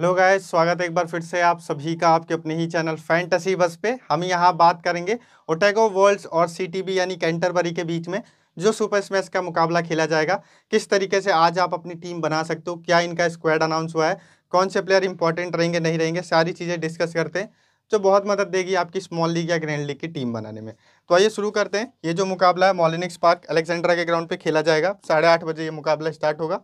Hello guys स्वागत है एक बार फिर से आप सभी का आपके अपने ही चैनल फैंटसी बस पे हम यहाँ बात करेंगे ओटेगो वर्ल्ड्स और सीटीबी यानी कैंटरबरी के बीच में जो सुपर स्मैश का मुकाबला खेला जाएगा किस तरीके से आज आप अपनी टीम बना सकते हो क्या इनका स्क्वाड अनाउंस हुआ है कौन से प्लेयर इंपॉर्टेंट रहेंगे नहीं रहेंगे सारी चीज़ें डिस्कस करते हैं जो बहुत मदद देगी आपकी स्मॉल लीग या ग्रैंड लीग की टीम बनाने में तो आइए शुरू करते हैं ये जो मुकाबला है मॉलिनिक्स पार्क अलेक्जेंड्रा के ग्राउंड पर खेला जाएगा साढ़े बजे ये मुकाबला स्टार्ट होगा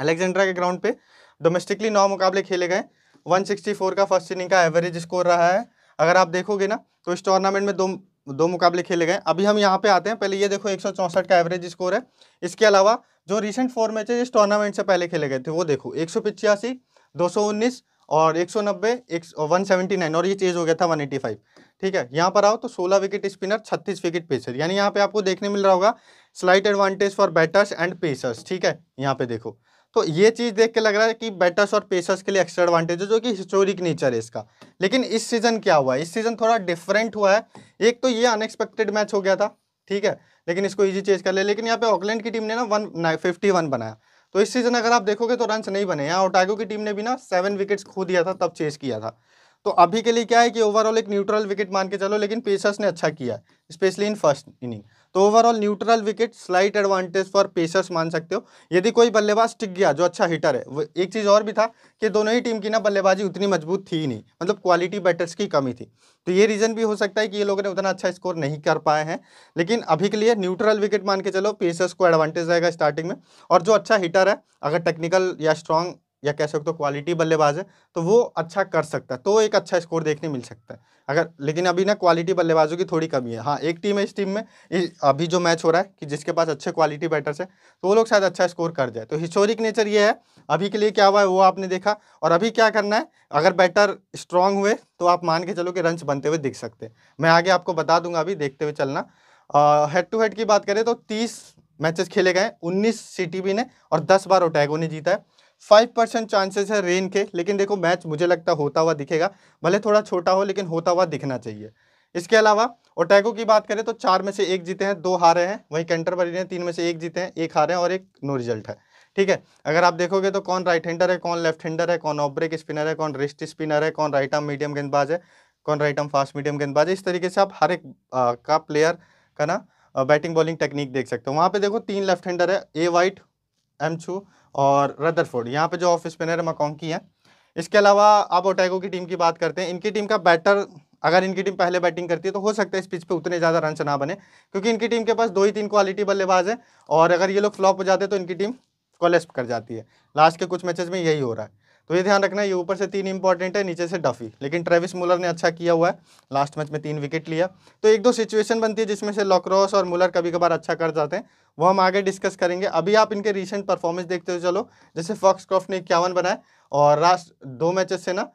अलेक्जेंड्रा के ग्राउंड पर डोमेस्टिकली नौ मुकाबले खेले गए 164 का फर्स्ट इनिंग का एवरेज स्कोर रहा है अगर आप देखोगे ना तो इस टूर्नामेंट में दो दो मुकाबले खेले गए अभी हम यहाँ पे आते हैं पहले ये देखो एक का एवरेज स्कोर है इसके अलावा जो रिसेंट फोर मैचेज इस टूर्नामेंट से पहले खेले गए थे वो देखो एक सौ पिचासी दो सौ उन्नीस और एक सौ नब्बे एक वन सेवेंटी नाइन और ये चेज हो गया था वन एटी फाइव ठीक है यहाँ पर आओ तो सोलह विकेट स्पिनर छत्तीस विकेट पेसर यानी यहाँ पे आपको देखने मिल रहा होगा slight advantage for batters and pacers ठीक है यहाँ पे देखो तो ये चीज़ देख के लग रहा है कि बैटर्स और पेसर्स के लिए एक्स्ट्रा एडवांटेज है जो कि हिस्टोरिक नेचर है इसका लेकिन इस सीज़न क्या हुआ है इस सीज़न थोड़ा डिफरेंट हुआ है एक तो ये अनएक्सपेक्टेड मैच हो गया था ठीक है लेकिन इसको ईजी चेज कर लिया ले। लेकिन यहाँ पे ऑकलैंड की टीम ने ना वन फिफ्टी वन बनाया तो इस सीज़न अगर आप देखोगे तो रन नहीं बने यहाँ ओटागो की टीम ने भी ना सेवन विकेट्स खो दिया था तब चेज किया था तो अभी के लिए क्या है कि ओवरऑल एक न्यूट्रल विकेट मान के चलो लेकिन पेसर्स ने अच्छा किया स्पेशली इन फर्स्ट इनिंग तो overall neutral wicket slight advantage for pacers मान सकते हो यदि कोई बल्लेबाज टिक गया जो अच्छा हिटर है एक चीज़ और भी था कि दोनों ही टीम की ना बल्लेबाजी उतनी मजबूत थी ही नहीं मतलब क्वालिटी बैटर्स की कमी थी तो ये रीज़न भी हो सकता है कि ये लोगों ने उतना अच्छा स्कोर नहीं कर पाए हैं लेकिन अभी के लिए न्यूट्रल विकेट मान के चलो पेसर्स को एडवांटेज रहेगा स्टार्टिंग में और जो अच्छा हिटर है अगर टेक्निकल या स्ट्रॉन्ग या कह सकते हो क्वालिटी बल्लेबाज है तो वो अच्छा कर सकता है तो एक अच्छा स्कोर देखने मिल सकता है अगर लेकिन अभी ना क्वालिटी बल्लेबाजों की थोड़ी कमी है हाँ एक टीम है इस टीम में अभी जो मैच हो रहा है कि जिसके पास अच्छे क्वालिटी बैटर्स है तो वो लोग शायद अच्छा स्कोर कर जाए तो हिस्टोरिक नेचर ये है अभी के लिए क्या हुआ है वो आपने देखा और अभी क्या करना है अगर बैटर स्ट्रांग हुए तो आप मान के चलो कि रन बनते हुए दिख सकते हैं मैं आगे आपको बता दूंगा अभी देखते हुए चलना हेड टू हेड की बात करें तो तीस मैचेस खेले गए 19 सी ने और 10 बार ओटैगो ने जीता है फाइव परसेंट चांसेस है रेन के लेकिन देखो मैच मुझे लगता होता हुआ दिखेगा भले थोड़ा छोटा हो लेकिन होता हुआ दिखना चाहिए इसके अलावा ओटैगो की बात करें तो चार में से एक जीते हैं दो हारे हैं वहीं कैंटरबरी ने तीन में से एक जीते हैं एक हारे हैं और एक नो रिजल्ट है ठीक है अगर आप देखोगे तो कौन राइट हैंडर है कौन लेफ्ट हैंडर है कौन ऑफ ब्रेक स्पिनर है कौन रिस्ट स्पिनर है कौन राइट आर्म मीडियम गेंदबाज है कौन राइट आर्म फास्ट मीडियम गेंदबाज है इस तरीके से आप हर एक आ, का प्लेयर का ना बैटिंग बॉलिंग टेक्निक देख सकते हो वहाँ पे देखो तीन लेफ्ट हैंडर है ए वाइट एम छू और रदरफोर्ड यहाँ पे जो ऑफ स्पिनर है मकॉन्की है इसके अलावा आप ओटैगो की टीम की बात करते हैं इनकी टीम का बैटर अगर इनकी टीम पहले बैटिंग करती है तो हो सकता है इस पिच पे उतने ज़्यादा रन ना बने क्योंकि इनकी टीम के पास दो ही तीन क्वालिटी बल्लेबाज है और अगर ये लोग फ्लॉप हो जाते हैं तो इनकी टीम कोलेस्प कर जाती है लास्ट के कुछ मैचेज में यही हो रहा है तो ये ध्यान रखना है ये ऊपर से तीन इंपॉर्टेंट है नीचे से डफी लेकिन ट्रेविस मुलर ने अच्छा किया हुआ है लास्ट मैच में तीन विकेट लिया तो एक दो सिचुएशन बनती है जिसमें से लॉक्रॉस और मुलर कभी कभार अच्छा कर जाते हैं वो हम आगे डिस्कस करेंगे अभी आप इनके रिसेंट परफॉर्मेंस देखते हो चलो जैसे फॉक्स क्रॉफ ने इक्यावन बनाए और लास्ट दो मैचेस से ना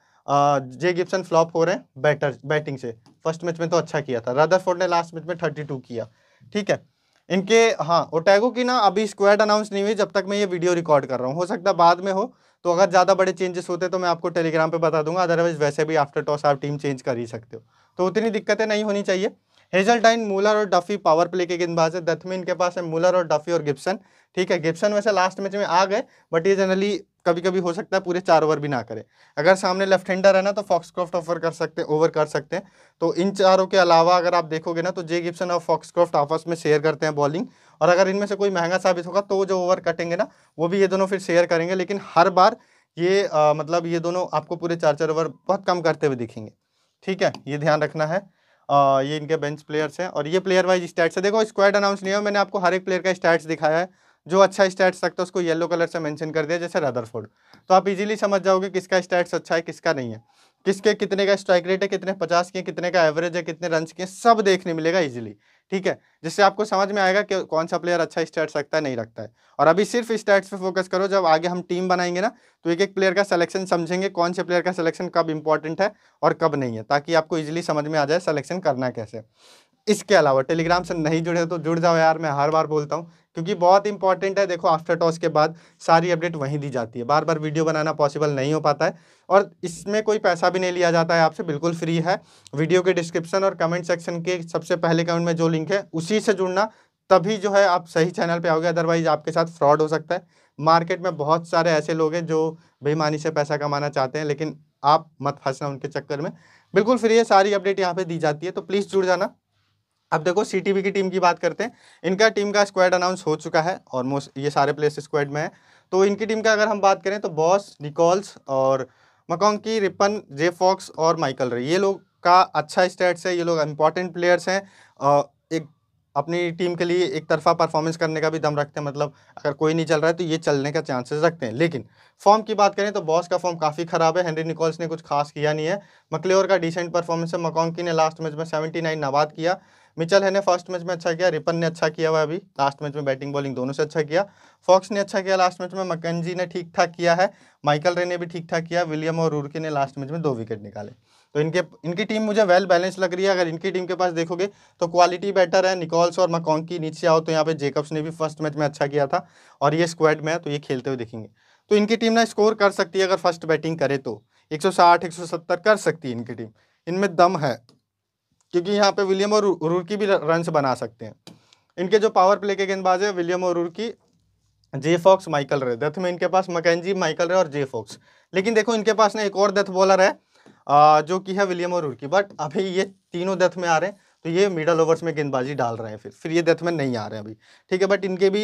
जे गिप्सन फ्लॉप हो रहे हैं बैटर बैटिंग से फर्स्ट मैच में तो अच्छा किया था रदरफोर्ड ने लास्ट मैच में थर्टी टू किया ठीक है इनके हाँ ओटैगो की ना अभी स्क्वाड अनाउंस नहीं हुई जब तक मैं ये वीडियो रिकॉर्ड कर रहा हूँ हो सकता बाद में हो तो अगर ज़्यादा बड़े चेंजेस होते तो मैं आपको टेलीग्राम पे बता दूंगा अदरवाइज वैसे भी आफ्टर टॉस आप टीम चेंज कर ही सकते हो तो उतनी दिक्कतें नहीं होनी चाहिए हेजलटाइन मूलर और डफी पावर प्ले के गेंदबाज है दथ इनके पास है मूलर और डफी और गिप्सन ठीक है गिप्सन वैसे लास्ट मैच में आ गए बट ये जनरली कभी कभी हो सकता है पूरे चार ओवर भी ना करें अगर सामने लेफ्ट हैंडर है ना तो फॉक्सक्रॉफ्ट ऑफर कर सकते हैं ओवर कर सकते हैं तो इन चारों के अलावा अगर आप देखोगे ना तो जे गिप्सन और फॉक्सक्रॉफ्ट आपस में शेयर करते हैं बॉलिंग और अगर इनमें से कोई महंगा साबित होगा तो जो ओवर कटेंगे ना वो भी ये दोनों फिर शेयर करेंगे लेकिन हर बार ये आ, मतलब ये दोनों आपको पूरे चार चार ओवर बहुत कम करते हुए दिखेंगे ठीक है ये ध्यान रखना है आ, ये इनके बेंच प्लेयर्स हैं और ये प्लेयर वाइज स्टैट्स है देखो स्क्वाड अनाउंस नहीं है मैंने आपको हर एक प्लेयर का स्टैट्स दिखाया है जो अच्छा स्टैट्स रखता है उसको येलो कलर से मेंशन कर दिया जैसे रदरफोर्ड तो आप इजीली समझ जाओगे किसका स्टैट्स अच्छा है किसका नहीं है किसके कितने का स्ट्राइक रेट है कितने पचास के कितने का एवरेज है कितने रन के सब देखने मिलेगा इजीली ठीक है जिससे आपको समझ में आएगा कि कौन सा प्लेयर अच्छा स्टैट्स रखता है नहीं रखता है और अभी सिर्फ स्टैट्स पे फोकस करो जब आगे हम टीम बनाएंगे ना तो एक एक प्लेयर का सिलेक्शन समझेंगे कौन से प्लेयर का सिलेक्शन कब इंपॉर्टेंट है और कब नहीं है ताकि आपको इजीली समझ में आ जाए सलेक्शन करना कैसे इसके अलावा टेलीग्राम से नहीं जुड़े तो जुड़ जाओ यार मैं हर बार बोलता हूँ क्योंकि बहुत इंपॉर्टेंट है देखो आफ्टर टॉस के बाद सारी अपडेट वहीं दी जाती है बार बार वीडियो बनाना पॉसिबल नहीं हो पाता है और इसमें कोई पैसा भी नहीं लिया जाता है आपसे बिल्कुल फ्री है वीडियो के डिस्क्रिप्शन और कमेंट सेक्शन के सबसे पहले कमेंट में जो लिंक है उसी से जुड़ना तभी जो है आप सही चैनल पर आओगे अदरवाइज आपके साथ फ्रॉड हो सकता है मार्केट में बहुत सारे ऐसे लोग हैं जो बेईमानी से पैसा कमाना चाहते हैं लेकिन आप मत फंसना उनके चक्कर में बिल्कुल फ्री है सारी अपडेट यहाँ पर दी जाती है तो प्लीज़ जुड़ जाना अब देखो सीटीबी की टीम की बात करते हैं इनका टीम का स्क्वाड अनाउंस हो चुका है ऑलमोस्ट ये सारे प्लेस स्क्वाड में है तो इनकी टीम का अगर हम बात करें तो बॉस निकॉल्स और मकोंकी रिपन जे फॉक्स और माइकल रे ये लोग का अच्छा स्टेट्स है ये लोग इंपॉर्टेंट प्लेयर्स हैं और एक अपनी टीम के लिए एक तरफा परफॉर्मेंस करने का भी दम रखते हैं मतलब अगर कोई नहीं चल रहा है तो ये चलने का चांसेस रखते हैं लेकिन फॉर्म की बात करें तो बॉस का फॉर्म काफ़ी ख़राब है हेनरी निकोल्स ने कुछ खास किया नहीं है मकलेवर का डिसेंट परफॉर्मेंस है मकोंकी ने लास्ट मैच में सेवेंटी नाइन किया मिचल है ने फर्स्ट मैच में अच्छा किया रिपन ने अच्छा किया हुआ अभी लास्ट मैच में बैटिंग बॉलिंग दोनों से अच्छा किया फॉक्स ने अच्छा किया लास्ट मैच में मकनजी ने ठीक ठाक किया है माइकल रे ने भी ठीक ठाक किया विलियम और रूर्की ने लास्ट मैच में दो विकेट निकाले तो इनके इनकी टीम मुझे वेल बैलेंस लग रही है अगर इनकी टीम के पास देखोगे तो क्वालिटी बेटर है निकॉल्स और मकॉन्की नीचे आओ तो यहाँ पे जेकब्स ने भी फर्स्ट मैच में अच्छा किया था और ये स्क्वाड में है तो ये खेलते हुए दिखेंगे तो इनकी टीम ना स्कोर कर सकती है अगर फर्स्ट बैटिंग करे तो 160 170 कर सकती है इनकी टीम इनमें दम है क्योंकि यहाँ पे विलियम और रूर्की भी रन बना सकते हैं इनके जो पावर प्ले के गेंदबाज है विलियम और Rourke J Fox Michael Rae death में इनके पास मकैनजी माइकल रे और जे फॉक्स लेकिन देखो इनके पास ना एक और डेथ बॉलर है जो कि है विलियम और रूर्की बट अभी ये तीनों डेथ में आ रहे हैं तो ये मिडल ओवर्स में गेंदबाजी डाल रहे हैं फिर फिर ये डेथ में नहीं आ रहे हैं अभी ठीक है बट इनके भी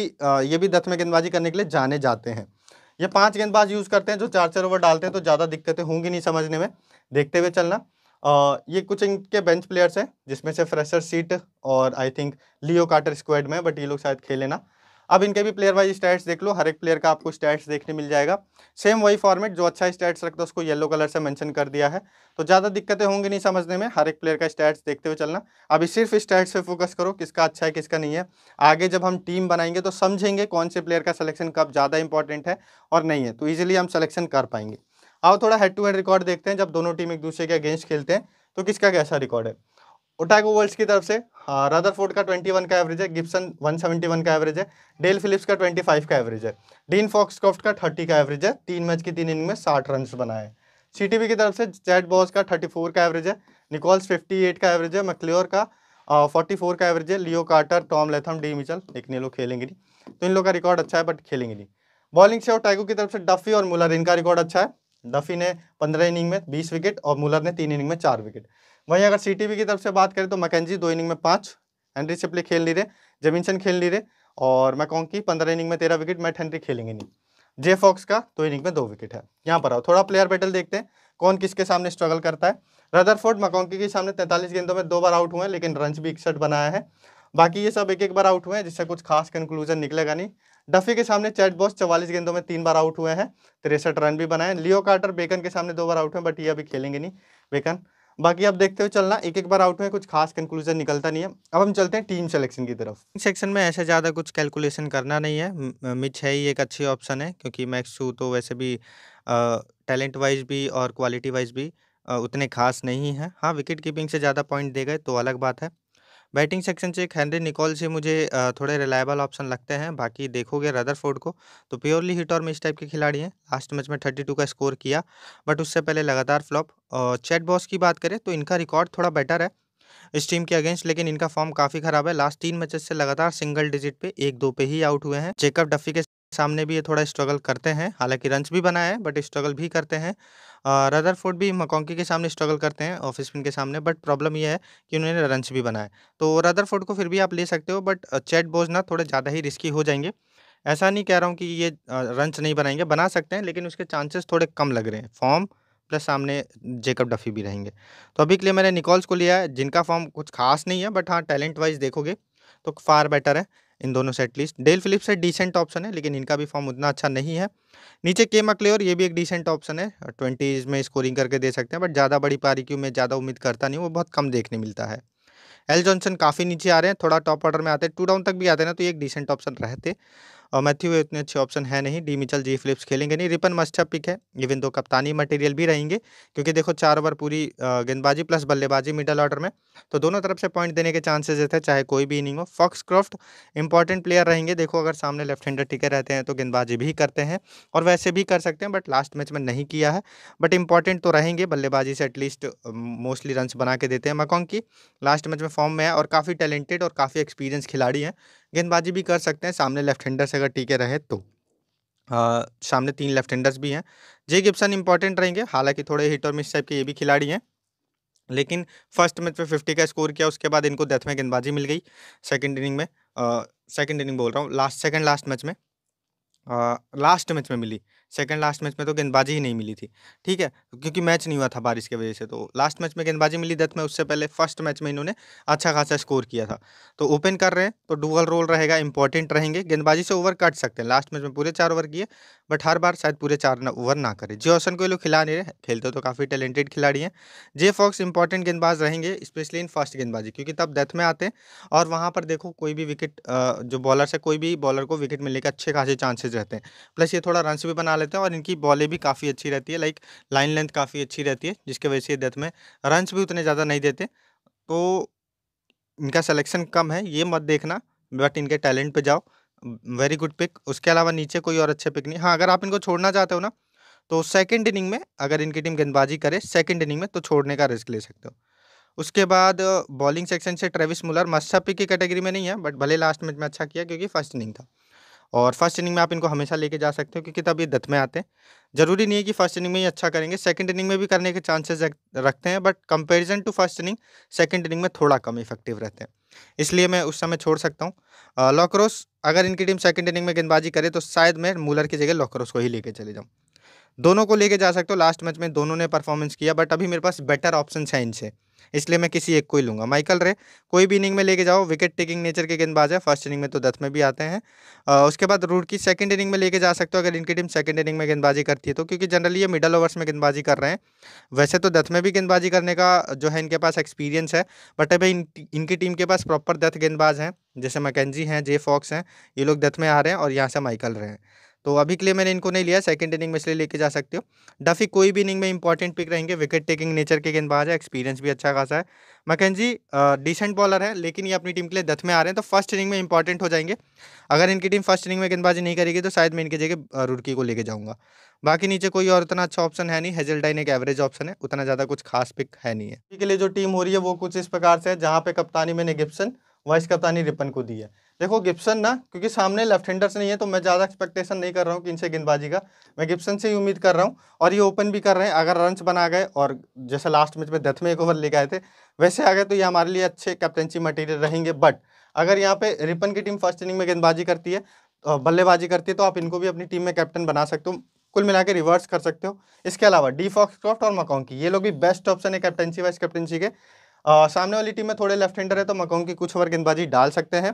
ये भी डेथ में गेंदबाजी करने के लिए जाने जाते हैं ये पांच गेंदबाज यूज़ करते हैं जो चार चार ओवर डालते हैं तो ज़्यादा दिक्कतें होंगी नहीं समझने में देखते हुए चलना आ, ये कुछ इनके बेंच प्लेयर्स हैं जिसमें से फ्रेशर सीट और I think Leo Carter squad में बट ये लोग शायद खेले ना अब इनके भी प्लेयर वाइज स्टैट्स देख लो हर एक प्लेयर का आपको स्टैट्स देखने मिल जाएगा सेम वही फॉर्मेट जो अच्छा स्टैट्स रखता है उसको येलो कलर से मेंशन कर दिया है तो ज़्यादा दिक्कतें होंगी नहीं समझने में हर एक प्लेयर का स्टैट्स देखते हुए चलना अभी सिर्फ स्टैट्स पे फोकस करो किसका अच्छा है किसका नहीं है आगे जब हम टीम बनाएंगे तो समझेंगे कौन से प्लेयर का सलेक्शन कब ज़्यादा इंपॉर्टेंट है और नहीं है तो ईजिली हम सलेक्शन कर पाएंगे आओ थोड़ा हेड टू हेड रिकॉर्ड देखते हैं जब दोनों टीम एक दूसरे के अगेंस्ट खेलते हैं तो किसका कैसा रिकॉर्ड है ओटागो वर्ल्ड्स की तरफ से फोर्ड हाँ, का ट्वेंटी वन का एवरेज है गिप्सन वन सेवेंटी वन का एवरेज है डेल फिलिप्स का ट्वेंटी फाइव का एवरेज है डीन फॉक्सक्रॉफ्ट का थर्टी का एवरेज है तीन मैच की तीन इनिंग में साठ रन बनाए सी की तरफ से जेड बॉस का फोर का एवरेज है निकोल्स एट का एवरेज है मक्लियोर का फोर्टी फोर का एवरेज है Leo Carter Tom Latham D Mitchell एक लोग खेलेंगे नहीं तो इन लोग का रिकॉर्ड अच्छा है बट खेलेंगे नहीं बॉलिंग से और टाइगो की तरफ से डफी और मुलर इनका रिकॉर्ड अच्छा है डफी ने पंद्रह इनिंग में बीस विकेट और मुलर ने तीन इनिंग में चार विकेट वहीं अगर सी की तरफ से बात करें तो मैकेजी दो इनिंग में पाँच हेनरी सिप्ले खेल नहीं रहे जेमिनसन खेल नहीं रहे और मैकोंकी पंद्रह इनिंग में तेरह विकेट मैट हेनरी खेलेंगे नहीं जे फॉक्स का दो इनिंग में दो विकेट है यहाँ पर आओ थोड़ा प्लेयर बैटल देखते हैं कौन किसके सामने स्ट्रगल करता है रदरफोर्ड मकौंकी के सामने तैंतालीस गेंदों में दो बार आउट हुए हैं लेकिन रन भी इकसठ बनाया है बाकी ये सब एक एक बार आउट हुए हैं जिससे कुछ खास कंक्लूजन निकलेगा नहीं डफी के सामने चैट बॉस चवालीस गेंदों में तीन बार आउट हुए हैं तिरसठ रन भी बनाए लियो कार्टर बेकन के सामने दो बार आउट हुए बट ये अभी खेलेंगे नहीं बेकन बाकी आप देखते हो चलना एक एक बार आउट हुए कुछ खास कंक्लूजन निकलता नहीं है अब हम चलते हैं टीम सिलेक्शन की तरफ सेक्शन में ऐसे ज़्यादा कुछ कैलकुलेशन करना नहीं है मिच है ही एक अच्छी ऑप्शन है क्योंकि मैक्सू तो वैसे भी टैलेंट वाइज भी और क्वालिटी वाइज भी उतने खास नहीं है हाँ विकेट कीपिंग से ज़्यादा पॉइंट दे गए तो अलग बात है बैटिंग सेक्शन से एक हैनरी निकोल से मुझे थोड़े रिलायबल ऑप्शन लगते हैं बाकी देखोगे रदरफोर्ड को तो प्योरली हिट और मिस टाइप के खिलाड़ी हैं लास्ट मैच में थर्टी टू का स्कोर किया बट उससे पहले लगातार फ्लॉप और चैट बॉस की बात करें तो इनका रिकॉर्ड थोड़ा बेटर है इस टीम के अगेंस्ट लेकिन इनका फॉर्म काफ़ी खराब है लास्ट तीन मैचेस से लगातार सिंगल डिजिट पे एक दो पे ही आउट हुए हैं जेकब डफी के सामने भी ये थोड़ा स्ट्रगल करते हैं हालांकि रन भी बनाए हैं बट स्ट्रगल भी करते हैं रदरफोर्ड भी मकोंकी के सामने स्ट्रगल करते हैं ऑफिस पिन के सामने बट प्रॉब्लम यह है कि उन्होंने रनस भी बनाए तो रदरफोर्ड को फिर भी आप ले सकते हो बट चैट बोज ना थोड़े ज़्यादा ही रिस्की हो जाएंगे ऐसा नहीं कह रहा हूँ कि ये रनस नहीं बनाएंगे बना सकते हैं लेकिन उसके चांसेस थोड़े कम लग रहे हैं फॉर्म प्लस सामने जेकब डफी भी रहेंगे तो अभी के लिए मैंने निकॉल्स को लिया है जिनका फॉर्म कुछ खास नहीं है बट हाँ टैलेंट वाइज देखोगे तो फार बेटर है इन दोनों से एटलीस्ट डेल फिलिप्स है डिसेंट ऑप्शन है लेकिन इनका भी फॉर्म उतना अच्छा नहीं है नीचे के मकलेर ये भी एक डिसेंट ऑप्शन है ट्वेंटीज़ में स्कोरिंग करके दे सकते हैं बट ज़्यादा बड़ी पारी की मैं ज़्यादा उम्मीद करता नहीं वो बहुत कम देखने मिलता है एल जॉनसन काफ़ी नीचे आ रहे हैं थोड़ा टॉप ऑर्डर में आते हैं टू डाउन तक भी आते हैं ना तो ये एक डिसेंट ऑप्शन रहते और मैथ्यू वे उतने अच्छे ऑप्शन है नहीं डी मिचल जी फिलिप्स खेलेंगे नहीं रिपन मस्ट पिक है इवन दो कप्तानी मटेरियल भी रहेंगे क्योंकि देखो चार ओवर पूरी गेंदबाजी प्लस बल्लेबाजी मिडल ऑर्डर में तो दोनों तरफ से पॉइंट देने के चांसेज थे चाहे कोई भी इनिंग हो फॉक्स क्रॉफ्ट इंपॉर्टेंट प्लेयर रहेंगे देखो अगर सामने लेफ्ट हैंडर टिके रहते हैं तो गेंदबाजी भी करते हैं और वैसे भी कर सकते हैं बट लास्ट मैच में नहीं किया है बट इंपॉर्टेंट तो रहेंगे बल्लेबाजी से एटलीस्ट मोस्टली रन बना के देते हैं मकोंग की लास्ट मैच में फॉर्म में है और काफ़ी टैलेंटेड और काफ़ी एक्सपीरियंस खिलाड़ी हैं गेंदबाजी भी कर सकते हैं सामने लेफ्ट हैंडर्स अगर टीके रहे तो आ, सामने तीन लेफ्ट हैंडर्स भी हैं जे गिप्सन इंपॉर्टेंट रहेंगे हालांकि थोड़े हिट और मिस टाइप के ये भी खिलाड़ी हैं लेकिन फर्स्ट मैच में तो फिफ्टी का स्कोर किया उसके बाद इनको डेथ में गेंदबाजी मिल गई सेकेंड इनिंग में सेकेंड इनिंग बोल रहा हूँ लास्ट सेकेंड लास्ट मैच में लास्ट मैच में मिली सेकंड लास्ट मैच में तो गेंदबाजी ही नहीं मिली थी ठीक है क्योंकि मैच नहीं हुआ था बारिश की वजह से तो लास्ट मैच में गेंदबाजी मिली दत्त में उससे पहले फर्स्ट मैच में इन्होंने अच्छा खासा स्कोर किया था तो ओपन कर रहे हैं तो डुअल रोल रहेगा इंपॉर्टेंट रहेंगे गेंदबाजी से ओवर काट सकते हैं लास्ट मैच में पूरे चार ओवर किए बट हर बार शायद पूरे चार ओवर ना करें जे को को लोग खिला नहीं रहे खेलते तो काफ़ी टैलेंटेड खिलाड़ी हैं जे फॉक्स इंपॉर्टेंट गेंदबाज रहेंगे स्पेशली इन फर्स्ट गेंदबाजी क्योंकि तब डेथ में आते हैं और वहाँ पर देखो कोई भी विकेट जो बॉलर से कोई भी बॉलर को विकेट मिलने के अच्छे खासे चांसेज रहते हैं प्लस ये थोड़ा रन भी बना रहते हैं और इनकी बॉलें भी काफ़ी अच्छी रहती है लाइक लाइन लेंथ काफ़ी अच्छी रहती है जिसके वजह से डेथ में रन्स भी उतने ज़्यादा नहीं देते तो इनका सलेक्शन कम है ये मत देखना बट इनके टैलेंट पर जाओ वेरी गुड पिक उसके अलावा नीचे कोई और अच्छे पिक नहीं हाँ अगर आप इनको छोड़ना चाहते हो ना तो सेकेंड इनिंग में अगर इनकी टीम गेंदबाजी करे सेकेंड इनिंग में तो छोड़ने का रिस्क ले सकते हो उसके बाद बॉलिंग सेक्शन से ट्रेविस मुलर मस्सा पिक की कैटेगरी में नहीं है बट भले लास्ट मैच में अच्छा किया क्योंकि फर्स्ट इनिंग था और फर्स्ट इनिंग में आप इनको हमेशा लेके जा सकते हो क्योंकि तब ये दथ में आते हैं ज़रूरी नहीं है कि फर्स्ट इनिंग में ही अच्छा करेंगे सेकंड इनिंग में भी करने के चांसेस रखते हैं but comparison to first inning second inning में थोड़ा कम इफेक्टिव रहते हैं इसलिए मैं उस समय छोड़ सकता हूँ लॉकरोस अगर इनकी टीम सेकेंड इनिंग में गेंदबाजी करे तो शायद मैं मूलर की जगह लॉकरोस को ही लेके चले जाऊँ दोनों को लेके जा सकते हो लास्ट मैच में दोनों ने परफॉर्मेंस किया बट अभी मेरे पास बेटर ऑप्शन है इनसे इसलिए मैं किसी एक को ही लूँगा माइकल रे कोई भी इनिंग में लेके जाओ विकेट टेकिंग नेचर के गेंदबाज है फर्स्ट इनिंग में तो दस में भी आते हैं आ, उसके बाद रूट की सेकेंड इनिंग में लेके जा सकते हो अगर इनकी टीम सेकेंड इनिंग में गेंदबाजी करती है तो क्योंकि जनरली ये मिडल ओवर्स में गेंदबाजी कर रहे हैं वैसे तो दस में भी गेंदबाजी करने का जो है इनके पास एक्सपीरियंस है बट अभी इन, इनकी टीम के पास प्रॉपर दथ गेंदबाज हैं जैसे मैकेजी हैं जे फॉक्स हैं ये लोग दथ में आ रहे हैं और यहाँ से माइकल रहे हैं तो अभी के लिए मैंने इनको नहीं लिया सेकंड इनिंग में इसलिए लेके जा सकते हो डफी कोई भी इनिंग में इंपॉर्टेंट पिक रहेंगे विकेट टेकिंग नेचर के गेंदबाज है एक्सपीरियंस भी अच्छा खासा है जी डिसेंट बॉलर है लेकिन ये अपनी टीम के लिए दथ में आ रहे हैं तो फर्स्ट इनिंग में इंपॉर्टेंट हो जाएंगे अगर इनकी टीम फर्स्ट इनिंग में गेंदबाजी नहीं करेगी तो शायद मैं इनकी जगह रुड़की को लेकर जाऊँगा बाकी नीचे कोई और उतना अच्छा ऑप्शन है नहीं हेजलडाइन एक एवरेज ऑप्शन है उतना ज़्यादा कुछ खास पिक है नहीं है के लिए जो टीम हो रही है वो कुछ इस प्रकार से है जहाँ पे कप्तानी मैंने गिप्सन वाइस कप्तानी रिपन को दी है देखो गिप्सन ना क्योंकि सामने लेफ्ट हैंडर्स नहीं है तो मैं ज़्यादा एक्सपेक्टेशन नहीं कर रहा हूँ कि इनसे गेंदबाजी का मैं गिप्सन से ही उम्मीद कर रहा हूँ और ये ओपन भी कर रहे हैं अगर रन बना गए और जैसे लास्ट मैच में डेथ में एक ओवर ले गए थे वैसे आ गए तो ये हमारे लिए अच्छे कैप्टनशी मटेरियल रहेंगे बट अगर यहाँ पे रिपन की टीम फर्स्ट इनिंग में गेंदबाजी करती है बल्लेबाजी करती है तो आप इनको भी अपनी टीम में कैप्टन बना सकते हो कुल मिला रिवर्स कर सकते हो इसके अलावा डी फॉक्सक्रॉफ्ट और मकॉन्की ये लोग भी बेस्ट ऑप्शन है कैप्टनसी वाइस कैप्टनसी के आ, सामने वाली टीम में थोड़े लेफ्ट हैंडर है तो मकोंग की कुछ ओवर गेंदबाजी डाल सकते हैं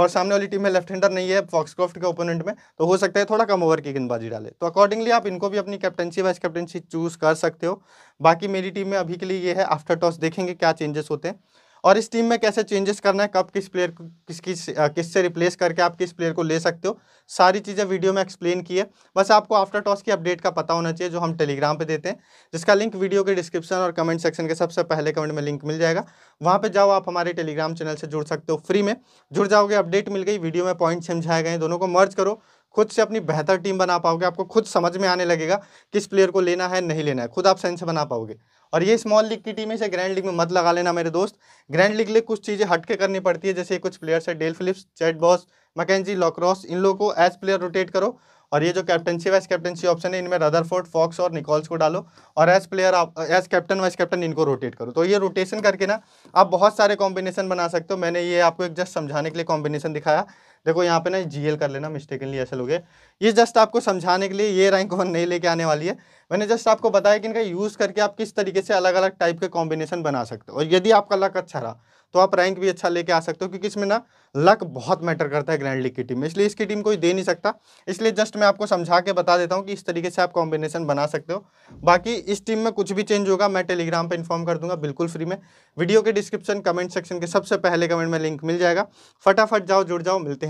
और सामने वाली टीम में लेफ्ट हैंडर नहीं है फॉक्सक्रॉफ्ट के ओपोनेंट में तो हो सकता है थोड़ा कम ओवर की गेंदबाजी डाले तो अकॉर्डिंगली आप इनको भी अपनी कैप्टनसी वाइस कैप्टनसी चूज कर सकते हो बाकी मेरी टीम में अभी के लिए ये है आफ्टर टॉस देखेंगे क्या चेंजेस होते हैं और इस टीम में कैसे चेंजेस करना है कब किस प्लेयर को किस किस किससे रिप्लेस करके आप किस प्लेयर को ले सकते हो सारी चीज़ें वीडियो में एक्सप्लेन की है बस आपको आफ्टर टॉस की अपडेट का पता होना चाहिए जो हम टेलीग्राम पर देते हैं जिसका लिंक वीडियो के डिस्क्रिप्शन और कमेंट सेक्शन के सबसे पहले कमेंट में लिंक मिल जाएगा वहाँ पर जाओ आप हमारे टेलीग्राम चैनल से जुड़ सकते हो फ्री में जुड़ जाओगे अपडेट मिल गई वीडियो में पॉइंट समझाए गए दोनों को मर्ज करो खुद से अपनी बेहतर टीम बना पाओगे आपको खुद समझ में आने लगेगा किस प्लेयर को लेना है नहीं लेना है खुद आप सेंस बना पाओगे और ये स्मॉल लीग की टीम है इसे ग्रैंड लीग में मत लगा लेना मेरे दोस्त ग्रैंड लीग लिए कुछ चीज़ें हटके करनी पड़ती है जैसे कुछ प्लेयर्स है Dale Phillips Chad Bowes McKenzie लॉक्रॉस इन लोगों को एज प्लेयर रोटेट करो और ये जो कैप्टनशी वाइस कैप्टनशी ऑप्शन है इनमें रदरफोर्ड फॉक्स और निकॉल्स को डालो और एज प्लेयर आप एज कैप्टन वाइस कैप्टन इनको रोटेट करो तो ये रोटेशन करके ना आप बहुत सारे कॉम्बिनेशन बना सकते हो मैंने ये आपको एक जस्ट समझाने के लिए कॉम्बिनेशन दिखाया देखो यहाँ पे ना जीएल कर लेना मिस्टेकनली ऐसे लोगे ये जस्ट आपको समझाने के लिए ये रैंक वन नहीं लेके आने वाली है मैंने जस्ट आपको बताया कि इनका यूज़ करके आप किस तरीके से अलग अलग टाइप के कॉम्बिनेशन बना सकते हो और यदि आपका लक अच्छा रहा तो आप रैंक भी अच्छा लेके आ सकते हो क्योंकि इसमें ना लक बहुत मैटर करता है ग्रैंड लीग की टीम में इसलिए इसकी टीम कोई दे नहीं सकता इसलिए जस्ट मैं आपको समझा के बता देता हूँ कि इस तरीके से आप कॉम्बिनेशन बना सकते हो बाकी इस टीम में कुछ भी चेंज होगा मैं टेलीग्राम पर इन्फॉर्म कर दूंगा बिल्कुल फ्री में वीडियो के डिस्क्रिप्शन कमेंट सेक्शन के सबसे पहले कमेंट में लिंक मिल जाएगा फटाफट जाओ जुड़ जाओ मिलते हैं